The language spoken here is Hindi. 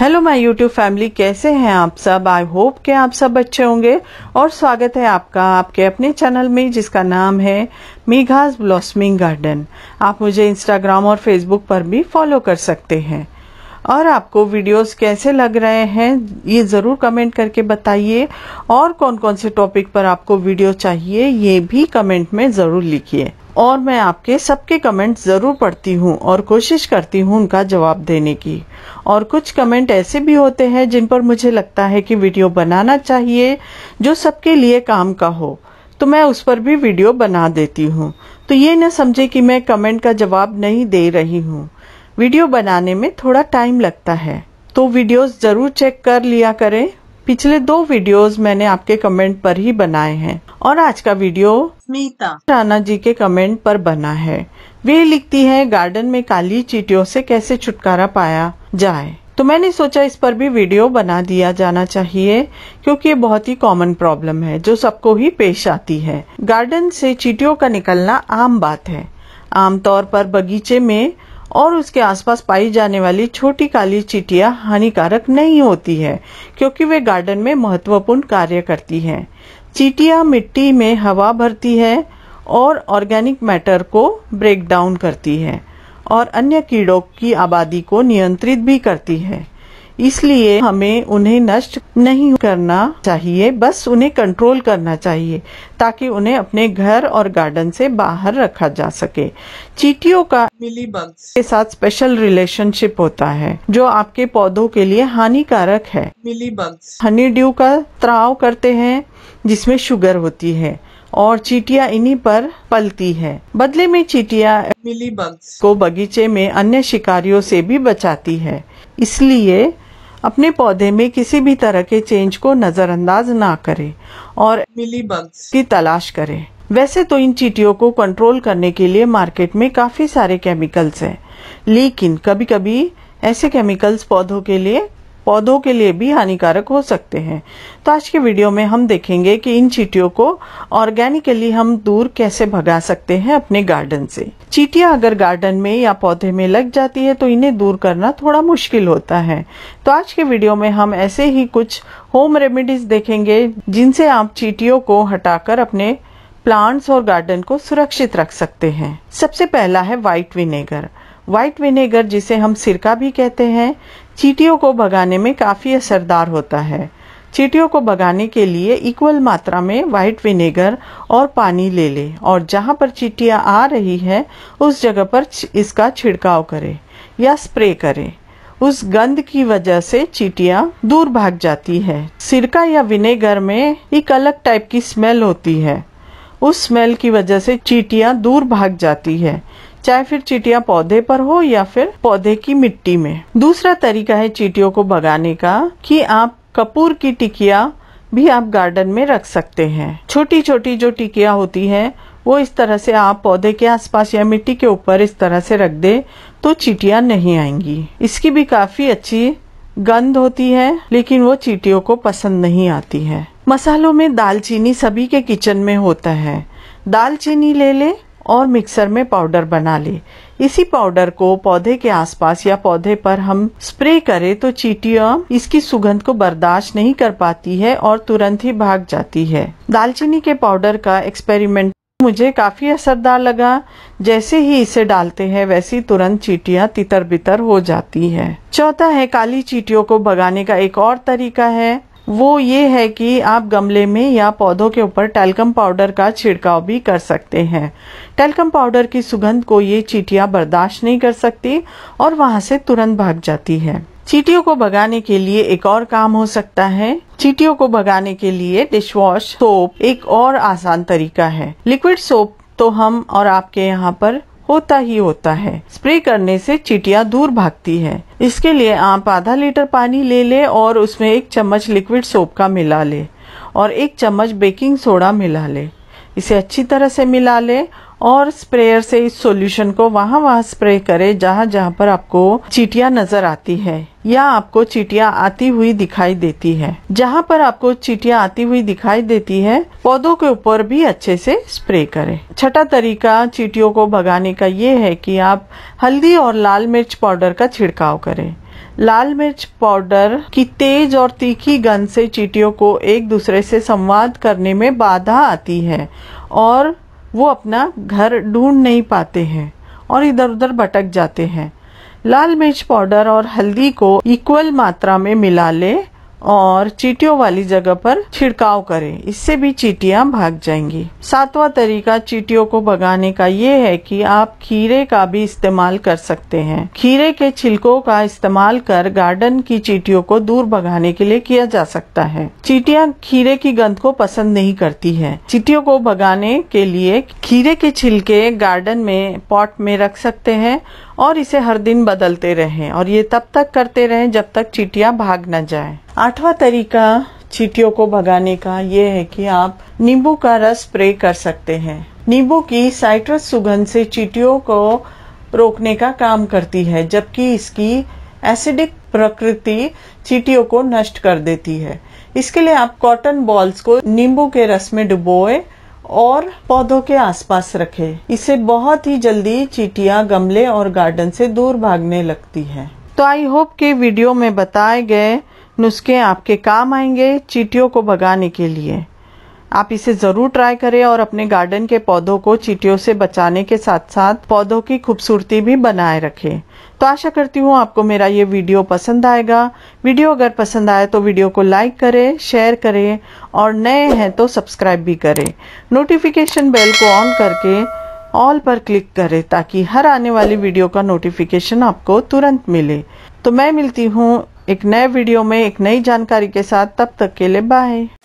हेलो माय यूट्यूब फैमिली कैसे हैं आप सब आई होप के आप सब अच्छे होंगे और स्वागत है आपका आपके अपने चैनल में जिसका नाम है मेघास ब्लॉसमिंग गार्डन आप मुझे इंस्टाग्राम और फेसबुक पर भी फॉलो कर सकते हैं और आपको वीडियोस कैसे लग रहे हैं ये ज़रूर कमेंट करके बताइए और कौन कौन से टॉपिक पर आपको वीडियो चाहिए ये भी कमेंट में ज़रूर लिखिए और मैं आपके सबके कमेंट ज़रूर पढ़ती हूँ और कोशिश करती हूँ उनका जवाब देने की और कुछ कमेंट ऐसे भी होते हैं जिन पर मुझे लगता है कि वीडियो बनाना चाहिए जो सबके लिए काम का हो तो मैं उस पर भी वीडियो बना देती हूँ तो ये ना समझे कि मैं कमेंट का जवाब नहीं दे रही हूँ वीडियो बनाने में थोड़ा टाइम लगता है तो वीडियोस ज़रूर चेक कर लिया करें पिछले दो वीडियोस मैंने आपके कमेंट पर ही बनाए हैं और आज का वीडियो स्मिता राणा जी के कमेंट पर बना है वे लिखती है गार्डन में काली चीटियों से कैसे छुटकारा पाया जाए तो मैंने सोचा इस पर भी वीडियो बना दिया जाना चाहिए क्योंकि ये बहुत ही कॉमन प्रॉब्लम है जो सबको ही पेश आती है गार्डन से चीटियों का निकलना आम बात है आमतौर पर बगीचे में और उसके आसपास पाई जाने वाली छोटी काली चीटियाँ हानिकारक नहीं होती है क्योंकि वे गार्डन में महत्वपूर्ण कार्य करती हैं चीटियाँ मिट्टी में हवा भरती है और ऑर्गेनिक मैटर को ब्रेक डाउन करती है और अन्य कीड़ों की आबादी को नियंत्रित भी करती है इसलिए हमें उन्हें नष्ट नहीं करना चाहिए बस उन्हें कंट्रोल करना चाहिए ताकि उन्हें अपने घर और गार्डन से बाहर रखा जा सके चीटियों का मिली के साथ स्पेशल रिलेशनशिप होता है जो आपके पौधों के लिए हानिकारक है मिली बग्स हनी ड्यू का त्राव करते हैं जिसमें शुगर होती है और चीटिया इन्हीं पर पलती है बदले में चीटिया मिली बग्स को बगीचे में अन्य शिकारियों से भी बचाती है इसलिए अपने पौधे में किसी भी तरह के चेंज को नज़रअंदाज ना करें और मिली बग्स की तलाश करें वैसे तो इन चीटियों को कंट्रोल करने के लिए मार्केट में काफ़ी सारे केमिकल्स हैं लेकिन कभी कभी ऐसे केमिकल्स पौधों के लिए पौधों के लिए भी हानिकारक हो सकते हैं तो आज के वीडियो में हम देखेंगे कि इन चीटियों को ऑर्गेनिकली हम दूर कैसे भगा सकते हैं अपने गार्डन से चीटियां अगर गार्डन में या पौधे में लग जाती है तो इन्हें दूर करना थोड़ा मुश्किल होता है तो आज के वीडियो में हम ऐसे ही कुछ होम रेमेडीज देखेंगे जिनसे आप चीटियों को हटाकर अपने प्लांट्स और गार्डन को सुरक्षित रख सकते हैं सबसे पहला है व्हाइट विनेगर वाइट विनेगर जिसे हम सिरका भी कहते हैं चीटियों को भगाने में काफ़ी असरदार होता है चीटियों को भगाने के लिए इक्वल मात्रा में वाइट विनेगर और पानी ले लें और जहाँ पर चीटियाँ आ रही है उस जगह पर इसका छिड़काव करें या स्प्रे करें उस गंध की वजह से चीटियाँ दूर भाग जाती है सिरका या विनेगर में एक अलग टाइप की स्मेल होती है उस स्मेल की वजह से चीटियाँ दूर भाग जाती है चाहे फिर चीटियां पौधे पर हो या फिर पौधे की मिट्टी में दूसरा तरीका है चीटियों को भगाने का कि आप कपूर की टिकिया भी आप गार्डन में रख सकते हैं छोटी छोटी जो टिकिया होती है वो इस तरह से आप पौधे के आसपास या मिट्टी के ऊपर इस तरह से रख दे तो चीटियां नहीं आएंगी इसकी भी काफी अच्छी गंध होती है लेकिन वो चीटियों को पसंद नहीं आती है मसालों में दालचीनी सभी के किचन में होता है दालचीनी ले ले और मिक्सर में पाउडर बना ले इसी पाउडर को पौधे के आसपास या पौधे पर हम स्प्रे करें तो चीटिया इसकी सुगंध को बर्दाश्त नहीं कर पाती है और तुरंत ही भाग जाती है दालचीनी के पाउडर का एक्सपेरिमेंट मुझे काफी असरदार लगा जैसे ही इसे डालते हैं वैसी तुरंत चीटियां तितर बितर हो जाती है चौथा है काली चीटियों को भगाने का एक और तरीका है वो ये है कि आप गमले में या पौधों के ऊपर टेलकम पाउडर का छिड़काव भी कर सकते हैं टेलकम पाउडर की सुगंध को ये चीटियाँ बर्दाश्त नहीं कर सकती और वहाँ से तुरंत भाग जाती है चीटियों को भगाने के लिए एक और काम हो सकता है चीटियों को भगाने के लिए वॉश सोप एक और आसान तरीका है लिक्विड सोप तो हम और आपके यहाँ पर होता ही होता है स्प्रे करने से चीटियाँ दूर भागती है इसके लिए आप आधा लीटर पानी ले ले और उसमें एक चम्मच लिक्विड सोप का मिला ले और एक चम्मच बेकिंग सोडा मिला ले इसे अच्छी तरह से मिला ले और स्प्रेयर से इस सॉल्यूशन को वहाँ वहाँ स्प्रे करें जहाँ जहाँ पर आपको चीटियाँ नजर आती है या आपको चीटियाँ आती हुई दिखाई देती है जहाँ पर आपको चीटियाँ आती हुई दिखाई देती है पौधों के ऊपर भी अच्छे से स्प्रे करें छठा तरीका चीटियों को भगाने का ये है कि आप हल्दी और लाल मिर्च पाउडर का छिड़काव करें लाल मिर्च पाउडर की तेज और तीखी गंध से चीटियों को एक दूसरे से संवाद करने में बाधा आती है और वो अपना घर ढूंढ नहीं पाते हैं और इधर उधर भटक जाते हैं लाल मिर्च पाउडर और हल्दी को इक्वल मात्रा में मिला लें और चीटियों वाली जगह पर छिड़काव करें इससे भी चीटियां भाग जाएंगी सातवां तरीका चीटियों को भगाने का ये है कि आप खीरे का भी इस्तेमाल कर सकते हैं खीरे के छिलकों का इस्तेमाल कर गार्डन की चीटियों को दूर भगाने के लिए किया जा सकता है चीटियां खीरे की गंध को पसंद नहीं करती है चीटियों को भगाने के लिए खीरे के छिलके गार्डन में पॉट में रख सकते हैं और इसे हर दिन बदलते रहें और ये तब तक करते रहें जब तक चीटियाँ भाग न जाए आठवां तरीका चीटियों को भगाने का ये है कि आप नींबू का रस स्प्रे कर सकते हैं नींबू की साइट्रस सुगंध से चीटियों को रोकने का काम करती है जबकि इसकी एसिडिक प्रकृति चीटियों को नष्ट कर देती है इसके लिए आप कॉटन बॉल्स को नींबू के रस में डुबोए और पौधों के आसपास रखें। इसे बहुत ही जल्दी चीटियाँ गमले और गार्डन से दूर भागने लगती है तो आई होप के वीडियो में बताए गए नुस्खे आपके काम आएंगे चीटियों को भगाने के लिए आप इसे जरूर ट्राई करें और अपने गार्डन के पौधों को चीटियों से बचाने के साथ साथ पौधों की खूबसूरती भी बनाए रखें तो आशा करती हूँ आपको मेरा ये वीडियो पसंद आएगा वीडियो अगर पसंद आए तो वीडियो को लाइक करें शेयर करें और नए हैं तो सब्सक्राइब भी करें नोटिफिकेशन बेल को ऑन करके ऑल पर क्लिक करें ताकि हर आने वाली वीडियो का नोटिफिकेशन आपको तुरंत मिले तो मैं मिलती हूँ एक नए वीडियो में एक नई जानकारी के साथ तब तक के लिए बाय